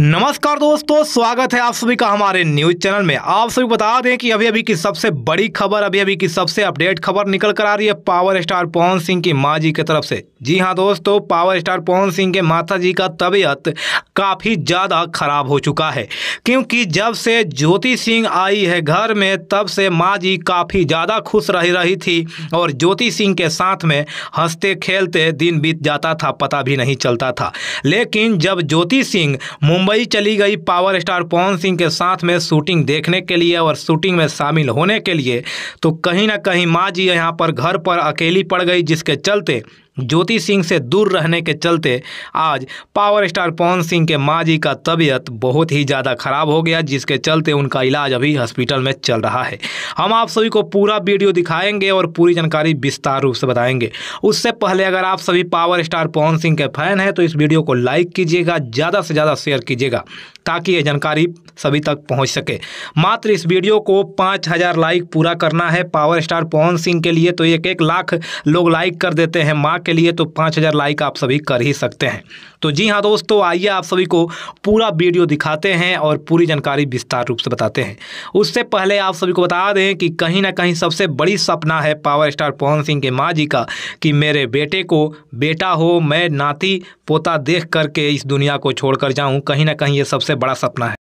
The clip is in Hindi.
नमस्कार दोस्तों स्वागत है आप सभी का हमारे न्यूज चैनल में आप सभी बता दें कि अभी अभी की सबसे बड़ी खबर अभी अभी की सबसे अपडेट खबर निकल कर आ रही है पावर स्टार पवन सिंह की माँ जी की तरफ से जी हाँ दोस्तों पावर स्टार पवन सिंह के माता जी का तबीयत काफ़ी ज़्यादा खराब हो चुका है क्योंकि जब से ज्योति सिंह आई है घर में तब से माँ जी काफ़ी ज़्यादा खुश रह रही थी और ज्योति सिंह के साथ में हंसते खेलते दिन बीत जाता था पता भी नहीं चलता था लेकिन जब ज्योति सिंह मुंबई चली गई पावर स्टार पवन सिंह के साथ में शूटिंग देखने के लिए और शूटिंग में शामिल होने के लिए तो कहीं ना कहीं माँ जी यहाँ पर घर पर अकेली पड़ गई जिसके चलते ज्योति सिंह से दूर रहने के चलते आज पावर स्टार पवन सिंह के माँ जी का तबीयत बहुत ही ज़्यादा ख़राब हो गया जिसके चलते उनका इलाज अभी हॉस्पिटल में चल रहा है हम आप सभी को पूरा वीडियो दिखाएंगे और पूरी जानकारी विस्तार रूप से बताएंगे उससे पहले अगर आप सभी पावर स्टार पवन सिंह के फैन हैं तो इस वीडियो को लाइक कीजिएगा ज़्यादा से ज़्यादा शेयर कीजिएगा ताकि ये जानकारी सभी तक पहुँच सके मात्र इस वीडियो को पाँच लाइक पूरा करना है पावर स्टार पवन सिंह के लिए तो एक एक लाख लोग लाइक कर देते हैं माँ के लिए तो पाँच हज़ार लाइक आप सभी कर ही सकते हैं तो जी हाँ दोस्तों आइए आप सभी को पूरा वीडियो दिखाते हैं और पूरी जानकारी विस्तार रूप से बताते हैं उससे पहले आप सभी को बता दें कि कहीं ना कहीं सबसे बड़ी सपना है पावर स्टार पवन सिंह के माँ जी का कि मेरे बेटे को बेटा हो मैं नाती पोता देख करके इस दुनिया को छोड़कर जाऊं कहीं ना कहीं ये सबसे बड़ा सपना है